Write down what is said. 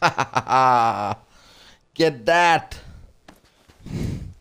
Get that.